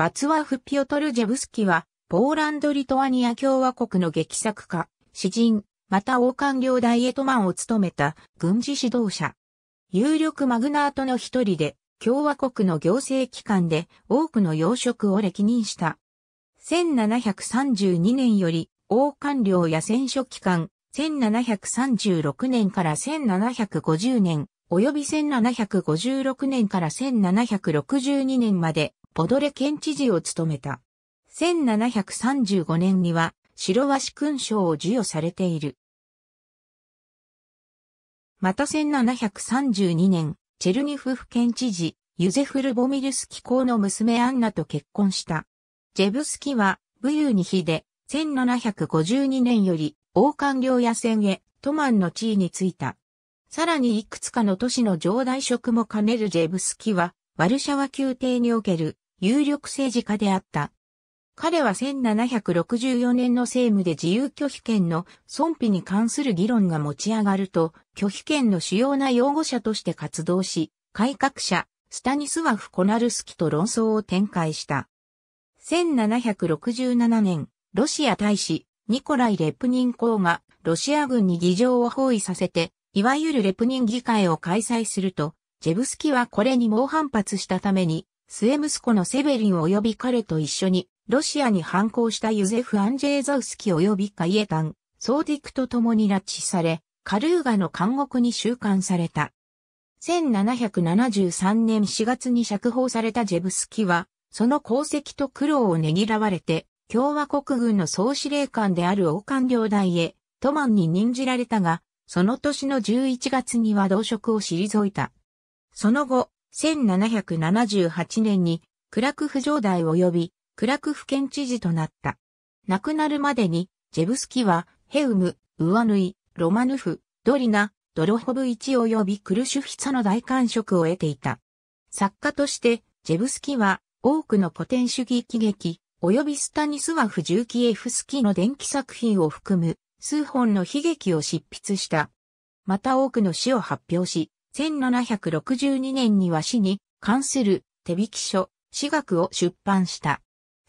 バツワフ・ピオトル・ジェブスキは、ポーランド・リトアニア共和国の劇作家、詩人、また王冠領ダイエトマンを務めた軍事指導者。有力マグナートの一人で、共和国の行政機関で多くの要職を歴任した。1732年より、王冠領や戦書機関、1736年から1750年、及び1756年から1762年までオドレ県知事を務めた。1735年には、白鷲勲章を授与されている。また1732年、チェルニフ府県知事、ユゼフル・ボミルスキ公の娘アンナと結婚した。ジェブスキは、武勇に秀で、1752年より、王冠領野戦へ、トマンの地位についた。さらにいくつかの都市の城代職も兼ねるジェブスキは、ワルシャワ宮廷における有力政治家であった。彼は1764年の政務で自由拒否権の損否に関する議論が持ち上がると、拒否権の主要な擁護者として活動し、改革者、スタニスワフ・コナルスキと論争を展開した。1767年、ロシア大使、ニコライ・レプニン公がロシア軍に議場を包囲させて、いわゆるレプニン議会を開催すると、ジェブスキはこれに猛反発したために、末息子のセベリン及び彼と一緒に、ロシアに反抗したユゼフ・アンジェーザウスキ及びカイエタン、ソーディクと共に拉致され、カルーガの監獄に収監された。1773年4月に釈放されたジェブスキは、その功績と苦労をねぎらわれて、共和国軍の総司令官である王官領代へ、トマンに任じられたが、その年の11月には同職を退いた。その後、1778年にクラクフ城代及びクラクフ県知事となった。亡くなるまでに、ジェブスキは、ヘウム、ウワヌイ、ロマヌフ、ドリナ、ドロホブ一及びクルシュフィツァの大官職を得ていた。作家として、ジェブスキは、多くの古典主義喜劇、及びスタニスワフ・ジューキエフスキの電気作品を含む、数本の悲劇を執筆した。また多くの詩を発表し、1762年には市に関する手引き書、私学を出版した。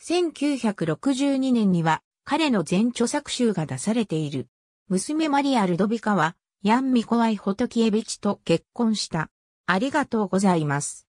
1962年には彼の全著作集が出されている。娘マリア・ルドビカは、ヤン・ミコワイ・ホトキエビチと結婚した。ありがとうございます。